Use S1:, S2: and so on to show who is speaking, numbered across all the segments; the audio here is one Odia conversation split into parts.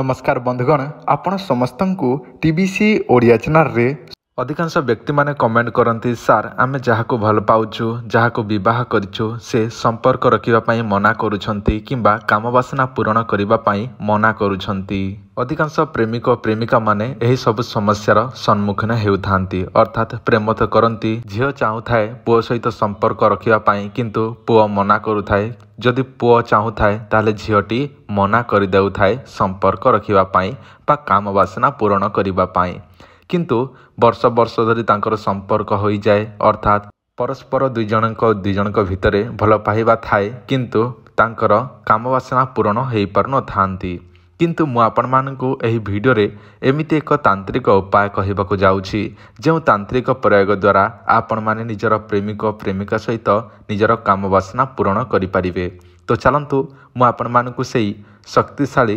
S1: ନମସ୍କାର ବନ୍ଧୁଗଣ ଆପଣ ସମସ୍ତଙ୍କୁ ଟିବିସି ଓଡ଼ିଆ ଚ୍ୟାନେଲରେ ଅଧିକାଂଶ ବ୍ୟକ୍ତିମାନେ କମେଣ୍ଟ କରନ୍ତି ସାର୍ ଆମେ ଯାହାକୁ ଭଲ ପାଉଛୁ ଯାହାକୁ ବିବାହ କରିଛୁ ସେ ସମ୍ପର୍କ ରଖିବା ପାଇଁ ମନା କରୁଛନ୍ତି କିମ୍ବା କାମବାସନା ପୂରଣ କରିବା ପାଇଁ ମନା କରୁଛନ୍ତି ଅଧିକାଂଶ ପ୍ରେମିକ ପ୍ରେମିକାମାନେ ଏହିସବୁ ସମସ୍ୟାର ସମ୍ମୁଖୀନ ହେଉଥାନ୍ତି ଅର୍ଥାତ୍ ପ୍ରେମ ତ କରନ୍ତି ଝିଅ ଚାହୁଁଥାଏ ପୁଅ ସହିତ ସମ୍ପର୍କ ରଖିବା ପାଇଁ କିନ୍ତୁ ପୁଅ ମନା କରୁଥାଏ ଯଦି ପୁଅ ଚାହୁଁଥାଏ ତାହେଲେ ଝିଅଟି ମନା କରିଦେଉଥାଏ ସମ୍ପର୍କ ରଖିବା ପାଇଁ ବା କାମବାସନା ପୂରଣ କରିବା ପାଇଁ କିନ୍ତୁ ବର୍ଷ ବର୍ଷ ଧରି ତାଙ୍କର ସମ୍ପର୍କ ହୋଇଯାଏ ଅର୍ଥାତ୍ ପରସ୍ପର ଦୁଇ ଜଣଙ୍କ ଦୁଇ ଜଣଙ୍କ ଭିତରେ ଭଲ ପାଇବା ଥାଏ କିନ୍ତୁ ତାଙ୍କର କାମବାସନା ପୂରଣ ହୋଇପାରୁନଥାନ୍ତି କିନ୍ତୁ ମୁଁ ଆପଣମାନଙ୍କୁ ଏହି ଭିଡ଼ିଓରେ ଏମିତି ଏକ ତାନ୍ତ୍ରିକ ଉପାୟ କହିବାକୁ ଯାଉଛି ଯେଉଁ ତାନ୍ତ୍ରିକ ପ୍ରୟୋଗ ଦ୍ୱାରା ଆପଣମାନେ ନିଜର ପ୍ରେମିକ ପ୍ରେମିକା ସହିତ ନିଜର କାମବାସନା ପୂରଣ କରିପାରିବେ ତ ଚାଲନ୍ତୁ ମୁଁ ଆପଣମାନଙ୍କୁ ସେଇ ଶକ୍ତିଶାଳୀ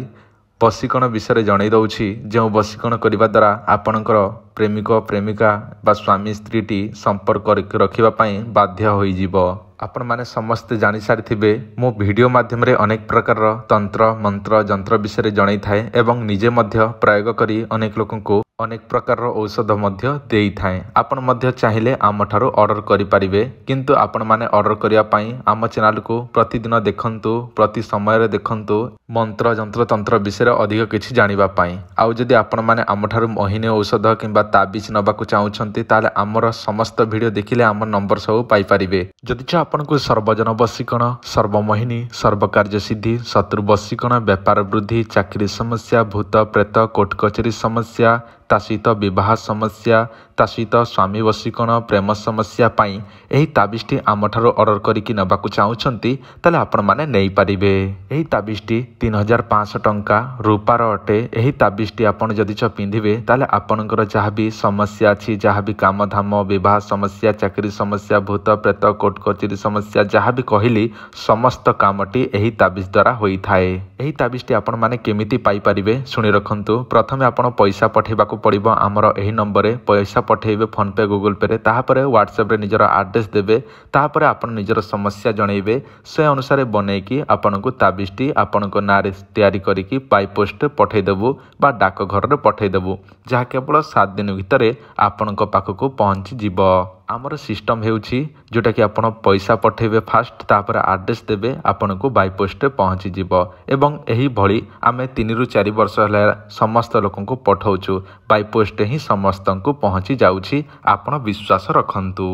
S1: ବସିକଣ ବିଷୟରେ ଜଣାଇ ଦେଉଛି ଯେଉଁ ବସିକଣ କରିବା ଦ୍ୱାରା ଆପଣଙ୍କର ପ୍ରେମିକ ପ୍ରେମିକା ବା ସ୍ୱାମୀ ସ୍ତ୍ରୀଟି ସମ୍ପର୍କ ରଖିବା ପାଇଁ ବାଧ୍ୟ ହୋଇଯିବ ଆପଣମାନେ ସମସ୍ତେ ଜାଣିସାରିଥିବେ ମୁଁ ଭିଡ଼ିଓ ମାଧ୍ୟମରେ ଅନେକ ପ୍ରକାରର ତନ୍ତ୍ର ମନ୍ତ୍ର ଯନ୍ତ୍ର ବିଷୟରେ ଜଣାଇଥାଏ ଏବଂ ନିଜେ ମଧ୍ୟ ପ୍ରୟୋଗ କରି ଅନେକ ଲୋକଙ୍କୁ अनेक प्रकार औषध आपण चाहिए आमठ अर्डर करें कि आपण मैंने अर्डर करने आम चेल को प्रतिदिन देखु प्रति समय देखु मंत्र जंत्र तंत्र विषय अधिक किसी जानवापी आदि आपण मैंने आम आमठ महीने औषध किबिज नाक चाहते तेल आमर समस्त भिड देखने आम नंबर सब पाई जदिच आपण को सर्वजन वशीकरण सर्वमोहिनी सर्वकार्य सिद्धि शत्रु वशीकरण बेपार वृद्धि चाकरी समस्या भूत प्रेत कोर्ट कचेरी समस्या ତା ସହିତ ବିବାହ ସମସ୍ୟା ତା ସହିତ ସ୍ୱାମୀ ବଶୀକରଣ ପ୍ରେମ ସମସ୍ୟା ପାଇଁ ଏହି ତାବିଜଟି ଆମଠାରୁ ଅର୍ଡ଼ର କରିକି ନେବାକୁ ଚାହୁଁଛନ୍ତି ତାହେଲେ ଆପଣମାନେ ନେଇପାରିବେ ଏହି ତାବିଜଟି ତିନି ହଜାର ପାଞ୍ଚଶହ ଟଙ୍କା ରୂପାର ଅଟେ ଏହି ତାବିଜଟି ଆପଣ ଯଦି ଚ ପିନ୍ଧିବେ ତାହେଲେ ଆପଣଙ୍କର ଯାହା ବି ସମସ୍ୟା ଅଛି ଯାହା ବି କାମଧାମ ବିବାହ ସମସ୍ୟା ଚାକିରି ସମସ୍ୟା ଭୂତ ପ୍ରେତ କୋର୍ଟ କଚେରୀ ସମସ୍ୟା ଯାହା ବି କହିଲି ସମସ୍ତ କାମଟି ଏହି ତାବିଜ ଦ୍ୱାରା ହୋଇଥାଏ ଏହି ତାବିଜଟି ଆପଣମାନେ କେମିତି ପାଇପାରିବେ ଶୁଣି ରଖନ୍ତୁ ପ୍ରଥମେ ଆପଣ ପଇସା ପଠାଇବାକୁ পড়ব আমার এই নম্বরে পয়সা পঠাইবে ফোনপে গুগল পে তাপরে হোয়াটসঅ্যাপে নিজের আড্রেস দেবে তাপরে আপনার নিজের সমস্যা জনাইবে সে অনুসারে বনাইকি আপনার তাবিজটি আপনার না তৈরি করি পাই পোস্ট পঠাই দেবু বা ডাকঘরের দেবু যা কেবল সাত দিন ভিতরে আপনার পাখক যাব ଆମର ସିଷ୍ଟମ୍ ହେଉଛି ଯେଉଁଟାକି ଆପଣ ପଇସା ପଠାଇବେ ଫାଷ୍ଟ ତା'ପରେ ଆଡ଼୍ରେସ୍ ଦେବେ ଆପଣଙ୍କୁ ବାଇ ପୋଷ୍ଟରେ ପହଞ୍ଚିଯିବ ଏବଂ ଏହିଭଳି ଆମେ ତିନିରୁ ଚାରି ବର୍ଷ ହେଲା ସମସ୍ତ ଲୋକଙ୍କୁ ପଠାଉଛୁ ବାଇ ପୋଷ୍ଟରେ ହିଁ ସମସ୍ତଙ୍କୁ ପହଞ୍ଚି ଯାଉଛି ଆପଣ ବିଶ୍ୱାସ ରଖନ୍ତୁ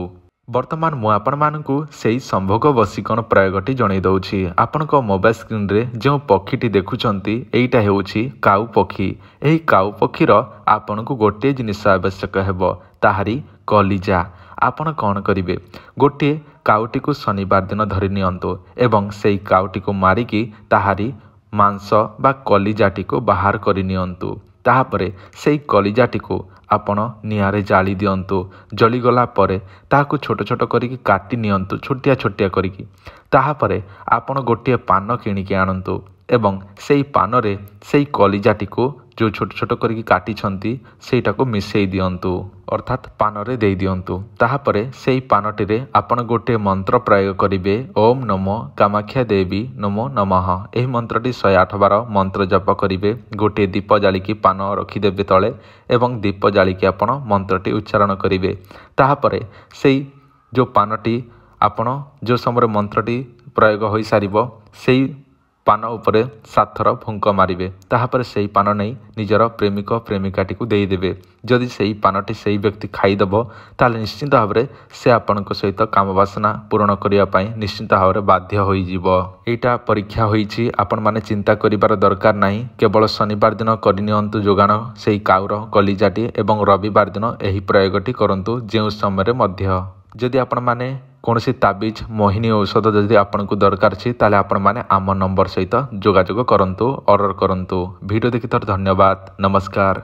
S1: ବର୍ତ୍ତମାନ ମୁଁ ଆପଣମାନଙ୍କୁ ସେହି ସମ୍ଭୋଗ ବଶୀକରଣ ପ୍ରୟୋଗଟି ଜଣାଇ ଦେଉଛି ଆପଣଙ୍କ ମୋବାଇଲ ସ୍କ୍ରିନ୍ରେ ଯେଉଁ ପକ୍ଷୀଟି ଦେଖୁଛନ୍ତି ଏଇଟା ହେଉଛି କାଉ ପକ୍ଷୀ ଏହି କାଉ ପକ୍ଷୀର ଆପଣଙ୍କୁ ଗୋଟିଏ ଜିନିଷ ଆବଶ୍ୟକ ହେବ ତାହାରି କଲିଜା ଆପଣ କ'ଣ କରିବେ ଗୋଟିଏ କାଉଟିକୁ ଶନିବାର ଦିନ ଧରି ନିଅନ୍ତୁ ଏବଂ ସେଇ କାଉଟିକୁ ମାରିକି ତାହାରି ମାଂସ ବା କଲିଜାଟିକୁ ବାହାର କରି ନିଅନ୍ତୁ ତାହାପରେ ସେଇ କଲିଜାଟିକୁ ଆପଣ ନିଆଁରେ ଜାଳି ଦିଅନ୍ତୁ ଜଳିଗଲା ପରେ ତାହାକୁ ଛୋଟ ଛୋଟ କରିକି କାଟି ନିଅନ୍ତୁ ଛୋଟିଆ ଛୋଟିଆ କରିକି ତାହାପରେ ଆପଣ ଗୋଟିଏ ପାନ କିଣିକି ଆଣନ୍ତୁ ଏବଂ ସେଇ ପାନରେ ସେଇ କଲିଜାଟିକୁ ଯେଉଁ ଛୋଟ ଛୋଟ କରିକି କାଟିଛନ୍ତି ସେଇଟାକୁ ମିଶାଇ ଦିଅନ୍ତୁ ଅର୍ଥାତ୍ ପାନରେ ଦେଇ ଦିଅନ୍ତୁ ତାହାପରେ ସେଇ ପାନଟିରେ ଆପଣ ଗୋଟିଏ ମନ୍ତ୍ର ପ୍ରୟୋଗ କରିବେ ଓମ୍ ନମ କାମାକ୍ଷା ଦେବୀ ନମ ନମଃ ଏହି ମନ୍ତ୍ରଟି ଶହେ ଆଠ ବାର ମନ୍ତ୍ର ଜପ କରିବେ ଗୋଟିଏ ଦୀପ ଜାଳିକି ପାନ ରଖିଦେବେ ତଳେ ଏବଂ ଦୀପ ଜାଳିକି ଆପଣ ମନ୍ତ୍ରଟି ଉଚ୍ଚାରଣ କରିବେ ତାହାପରେ ସେଇ ଯେଉଁ ପାନଟି ଆପଣ ଯେଉଁ ସମୟରେ ମନ୍ତ୍ରଟି ପ୍ରୟୋଗ ହୋଇସାରିବ ସେଇ ପାନ ଉପରେ ସାତଥର ଫୁଙ୍କ ମାରିବେ ତାହାପରେ ସେହି ପାନ ନେଇ ନିଜର ପ୍ରେମିକ ପ୍ରେମିକାଟିକୁ ଦେଇଦେବେ ଯଦି ସେହି ପାନଟି ସେହି ବ୍ୟକ୍ତି ଖାଇଦେବ ତାହେଲେ ନିଶ୍ଚିନ୍ତ ଭାବରେ ସେ ଆପଣଙ୍କ ସହିତ କାମ ବାସନା ପୂରଣ କରିବା ପାଇଁ ନିଶ୍ଚିନ୍ତ ଭାବରେ ବାଧ୍ୟ ହୋଇଯିବ ଏଇଟା ପରୀକ୍ଷା ହୋଇଛି ଆପଣମାନେ ଚିନ୍ତା କରିବାର ଦରକାର ନାହିଁ କେବଳ ଶନିବାର ଦିନ କରି ନିଅନ୍ତୁ ଯୋଗାଣ ସେହି କାଉର କଲିଜାଟି ଏବଂ ରବିବାର ଦିନ ଏହି ପ୍ରୟୋଗଟି କରନ୍ତୁ ଯେଉଁ ସମୟରେ ମଧ୍ୟ ଯଦି ଆପଣମାନେ କୌଣସି ତାବିଜ ମୋହିନୀ ଔଷଧ ଯଦି ଆପଣଙ୍କୁ ଦରକାର ଅଛି ତାହେଲେ ଆପଣମାନେ ଆମ ନମ୍ବର ସହିତ ଯୋଗାଯୋଗ କରନ୍ତୁ ଅର୍ଡ଼ର କରନ୍ତୁ ଭିଡ଼ିଓ ଦେଖିଥିବାରୁ ଧନ୍ୟବାଦ ନମସ୍କାର